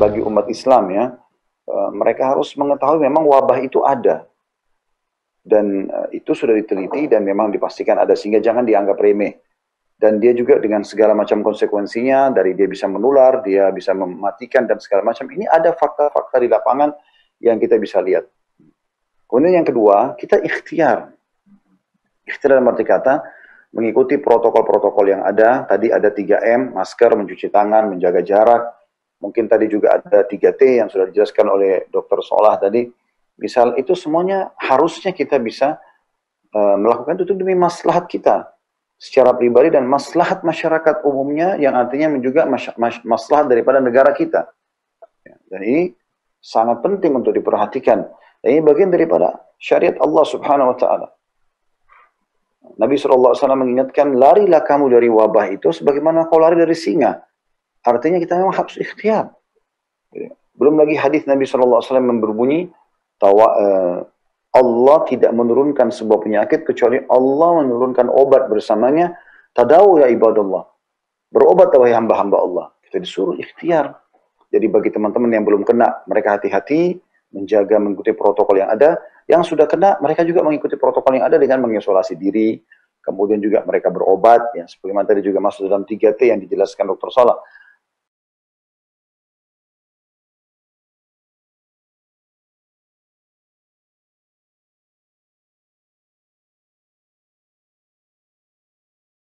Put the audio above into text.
bagi umat Islam ya. Eh, mereka harus mengetahui memang wabah itu ada. Dan eh, itu sudah diteliti dan memang dipastikan ada sehingga jangan dianggap remeh. Dan dia juga dengan segala macam konsekuensinya dari dia bisa menular, dia bisa mematikan dan segala macam. Ini ada fakta-fakta di lapangan yang kita bisa lihat. Kemudian yang kedua, kita ikhtiar. Ikhtiar dalam arti kata, mengikuti protokol-protokol yang ada. Tadi ada 3M, masker, mencuci tangan, menjaga jarak, Mungkin tadi juga ada 3T yang sudah dijelaskan oleh Dokter Solah tadi. Misal itu semuanya harusnya kita bisa uh, melakukan itu demi maslahat kita secara pribadi dan maslahat masyarakat umumnya yang artinya juga mas mas maslahat daripada negara kita. Ya, dan ini sangat penting untuk diperhatikan. Dan ini bagian daripada syariat Allah Subhanahu wa taala. Nabi SAW mengingatkan, larilah kamu dari wabah itu sebagaimana kau lari dari singa. Artinya kita memang harus ikhtiar. Ya. Belum lagi hadis Nabi SAW yang berbunyi, tawa, uh, Allah tidak menurunkan sebuah penyakit kecuali Allah menurunkan obat bersamanya. Tadawu ya ibadallah. Berobat wahai hamba-hamba Allah. Kita disuruh ikhtiar. Jadi bagi teman-teman yang belum kena, mereka hati-hati menjaga mengikuti protokol yang ada. Yang sudah kena, mereka juga mengikuti protokol yang ada dengan mengisolasi diri, kemudian juga mereka berobat, yang sebelumnya tadi juga masuk dalam 3T yang dijelaskan dokter Salah.